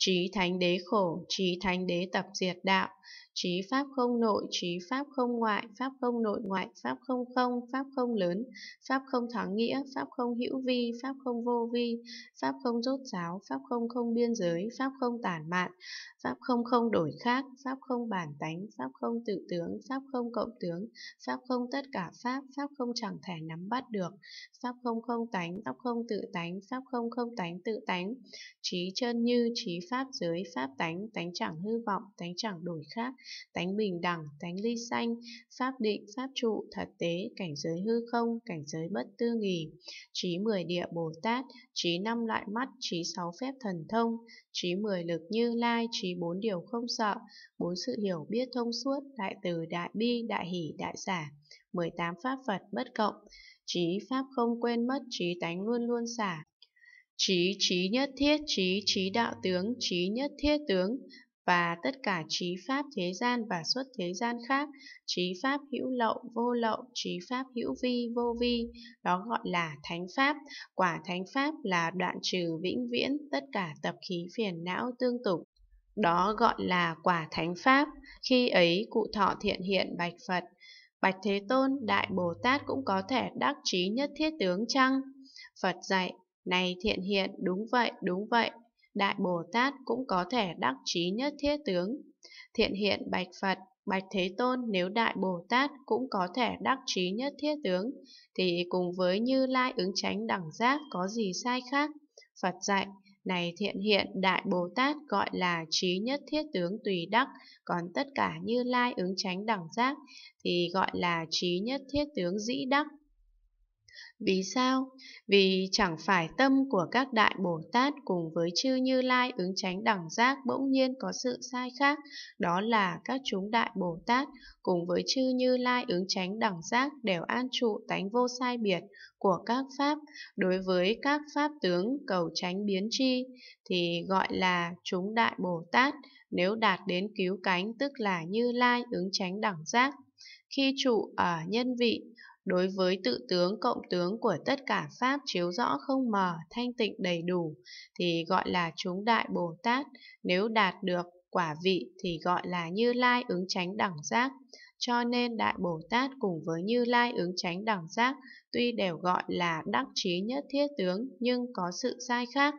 Trí thánh đế khổ, trí thánh đế tập diệt đạo, trí pháp không nội, trí pháp không ngoại, pháp không nội ngoại, pháp không không, pháp không lớn, pháp không thoáng nghĩa, pháp không hữu vi, pháp không vô vi, pháp không rốt ráo, pháp không không biên giới, pháp không tản mạn, pháp không không đổi khác, pháp không bản tánh, pháp không tự tướng, pháp không cộng tướng, pháp không tất cả pháp, pháp không chẳng thể nắm bắt được, pháp không không tánh, pháp không tự tánh, pháp không không tánh tự tánh, trí chân như, trí pháp giới, pháp tánh, tánh chẳng hư vọng, tánh chẳng đổi khác, tánh bình đẳng, tánh ly sanh, pháp định, pháp trụ, thật tế, cảnh giới hư không, cảnh giới bất tư nghỉ, trí mười địa Bồ Tát, trí năm loại mắt, trí sáu phép thần thông, trí mười lực như lai, trí bốn điều không sợ, bốn sự hiểu biết thông suốt, đại từ, đại bi, đại hỷ, đại giả, 18 pháp Phật bất cộng, trí pháp không quên mất, trí tánh luôn luôn xả, trí trí nhất thiết trí trí đạo tướng trí nhất thiết tướng và tất cả trí pháp thế gian và xuất thế gian khác, trí pháp hữu lậu, vô lậu, trí pháp hữu vi, vô vi, đó gọi là thánh pháp. Quả thánh pháp là đoạn trừ vĩnh viễn tất cả tập khí phiền não tương tục. Đó gọi là quả thánh pháp. Khi ấy cụ thọ thiện hiện bạch Phật, Bạch Thế Tôn, Đại Bồ Tát cũng có thể đắc trí nhất thiết tướng chăng? Phật dạy, này thiện hiện, đúng vậy, đúng vậy, Đại Bồ Tát cũng có thể đắc trí nhất thiết tướng. Thiện hiện bạch Phật, bạch Thế Tôn nếu Đại Bồ Tát cũng có thể đắc trí nhất thiết tướng, thì cùng với Như Lai ứng tránh đẳng giác có gì sai khác? Phật dạy, này thiện hiện Đại Bồ Tát gọi là trí nhất thiết tướng tùy đắc, còn tất cả Như Lai ứng tránh đẳng giác thì gọi là trí nhất thiết tướng dĩ đắc. Vì sao? Vì chẳng phải tâm của các đại Bồ Tát cùng với chư Như Lai ứng tránh đẳng giác bỗng nhiên có sự sai khác, đó là các chúng đại Bồ Tát cùng với chư Như Lai ứng tránh đẳng giác đều an trụ tánh vô sai biệt của các pháp, đối với các pháp tướng cầu tránh biến chi thì gọi là chúng đại Bồ Tát, nếu đạt đến cứu cánh tức là Như Lai ứng tránh đẳng giác. Khi trụ ở nhân vị, đối với tự tướng cộng tướng của tất cả Pháp chiếu rõ không mờ, thanh tịnh đầy đủ, thì gọi là chúng đại Bồ Tát, nếu đạt được quả vị thì gọi là Như Lai ứng tránh đẳng giác. Cho nên Đại Bồ Tát cùng với Như Lai ứng tránh đẳng giác tuy đều gọi là đắc trí nhất thiết tướng nhưng có sự sai khác.